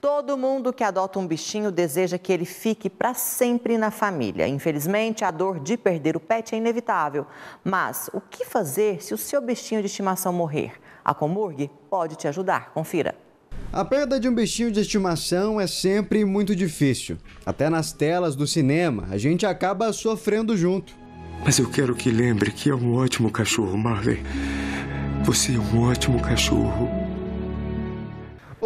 Todo mundo que adota um bichinho deseja que ele fique para sempre na família. Infelizmente, a dor de perder o pet é inevitável. Mas o que fazer se o seu bichinho de estimação morrer? A Comurg pode te ajudar. Confira. A perda de um bichinho de estimação é sempre muito difícil. Até nas telas do cinema, a gente acaba sofrendo junto. Mas eu quero que lembre que é um ótimo cachorro, Marley. Você é um ótimo cachorro.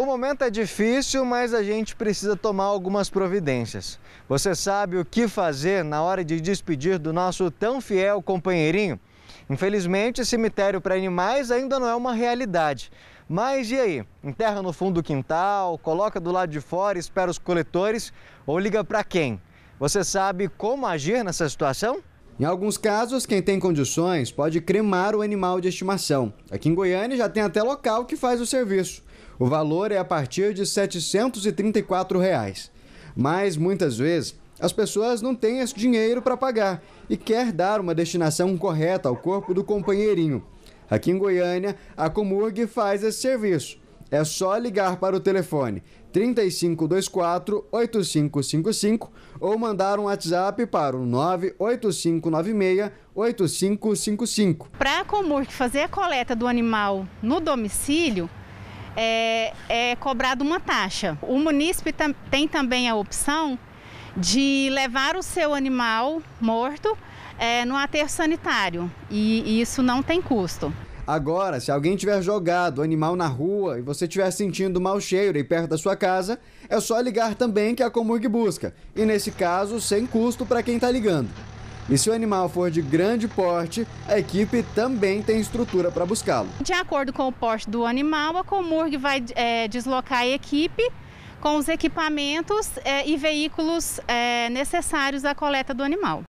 O momento é difícil, mas a gente precisa tomar algumas providências. Você sabe o que fazer na hora de despedir do nosso tão fiel companheirinho? Infelizmente, cemitério para animais ainda não é uma realidade. Mas e aí? Enterra no fundo do quintal, coloca do lado de fora, espera os coletores ou liga para quem? Você sabe como agir nessa situação? Em alguns casos, quem tem condições pode cremar o animal de estimação. Aqui em Goiânia já tem até local que faz o serviço. O valor é a partir de R$ 734. Reais. Mas muitas vezes as pessoas não têm esse dinheiro para pagar e quer dar uma destinação correta ao corpo do companheirinho. Aqui em Goiânia, a Comurg faz esse serviço. É só ligar para o telefone 3524 8555 ou mandar um WhatsApp para o 98596 8555. Para Comurg fazer a coleta do animal no domicílio, é, é cobrada uma taxa. O munícipe tem também a opção de levar o seu animal morto é, no aterro sanitário e, e isso não tem custo. Agora, se alguém tiver jogado o animal na rua e você estiver sentindo mau cheiro e perto da sua casa, é só ligar também que a Comurg busca. E nesse caso, sem custo para quem está ligando. E se o animal for de grande porte, a equipe também tem estrutura para buscá-lo. De acordo com o porte do animal, a Comurg vai é, deslocar a equipe com os equipamentos é, e veículos é, necessários à coleta do animal.